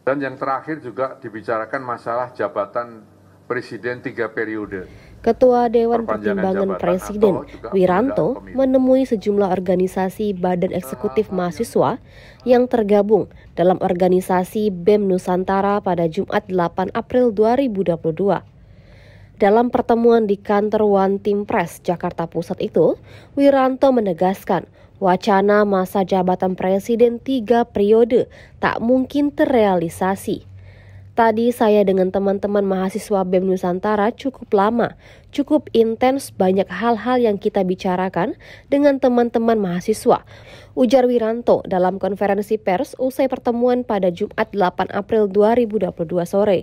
Dan yang terakhir juga dibicarakan masalah jabatan presiden tiga periode. Ketua Dewan Pertimbangan Presiden Wiranto menemui sejumlah organisasi badan eksekutif ah, ah, mahasiswa yang tergabung dalam organisasi BEM Nusantara pada Jumat 8 April 2022. Dalam pertemuan di kantor One Team Press Jakarta Pusat itu, Wiranto menegaskan wacana masa jabatan presiden tiga periode tak mungkin terrealisasi. Tadi saya dengan teman-teman mahasiswa BEM Nusantara cukup lama, cukup intens banyak hal-hal yang kita bicarakan dengan teman-teman mahasiswa. Ujar Wiranto dalam konferensi pers usai pertemuan pada Jumat 8 April 2022 sore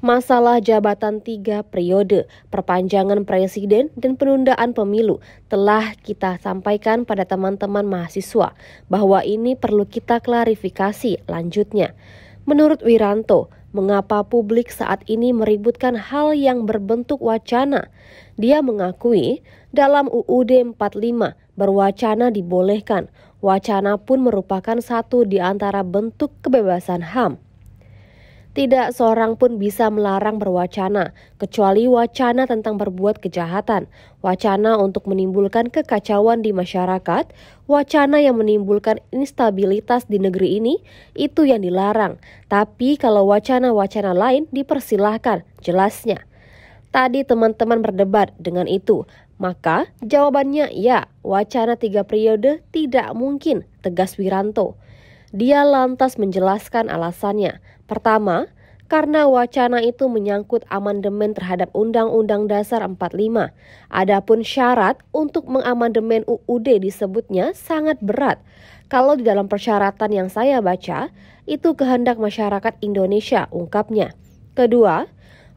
masalah jabatan tiga periode, perpanjangan presiden, dan penundaan pemilu telah kita sampaikan pada teman-teman mahasiswa bahwa ini perlu kita klarifikasi lanjutnya. Menurut Wiranto, mengapa publik saat ini meributkan hal yang berbentuk wacana. Dia mengakui dalam UUD 45 berwacana dibolehkan. Wacana pun merupakan satu di antara bentuk kebebasan HAM. Tidak seorang pun bisa melarang berwacana, kecuali wacana tentang berbuat kejahatan, wacana untuk menimbulkan kekacauan di masyarakat, wacana yang menimbulkan instabilitas di negeri ini, itu yang dilarang. Tapi kalau wacana-wacana lain dipersilahkan, jelasnya. Tadi teman-teman berdebat dengan itu, maka jawabannya ya, wacana tiga periode tidak mungkin, tegas Wiranto. Dia lantas menjelaskan alasannya. Pertama, karena wacana itu menyangkut amandemen terhadap Undang-Undang Dasar 45. Adapun syarat untuk mengamandemen UUD disebutnya sangat berat. Kalau di dalam persyaratan yang saya baca, itu kehendak masyarakat Indonesia, ungkapnya. Kedua,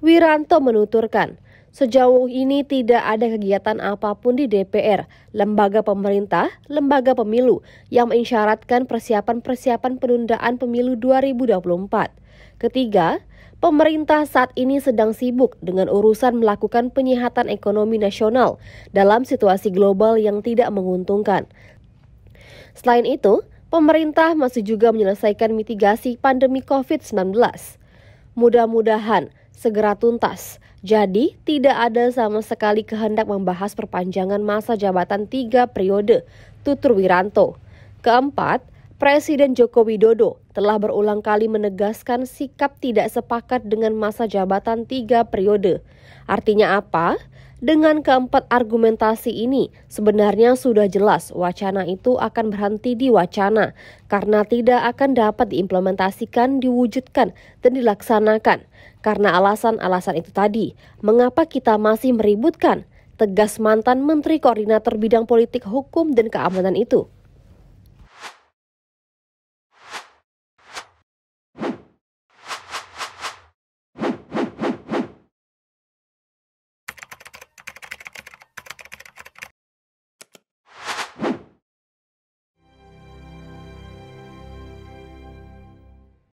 Wiranto menuturkan, Sejauh ini tidak ada kegiatan apapun di DPR, lembaga pemerintah, lembaga pemilu yang mengisyaratkan persiapan-persiapan penundaan pemilu 2024. Ketiga, pemerintah saat ini sedang sibuk dengan urusan melakukan penyihatan ekonomi nasional dalam situasi global yang tidak menguntungkan. Selain itu, pemerintah masih juga menyelesaikan mitigasi pandemi COVID-19. Mudah-mudahan segera tuntas. Jadi, tidak ada sama sekali kehendak membahas perpanjangan masa jabatan tiga periode, tutur Wiranto. Keempat, Presiden Joko Widodo telah berulang kali menegaskan sikap tidak sepakat dengan masa jabatan tiga periode. Artinya apa? Dengan keempat argumentasi ini, sebenarnya sudah jelas wacana itu akan berhenti di wacana karena tidak akan dapat diimplementasikan, diwujudkan, dan dilaksanakan. Karena alasan-alasan itu tadi, mengapa kita masih meributkan? Tegas mantan Menteri Koordinator Bidang Politik Hukum dan Keamanan itu.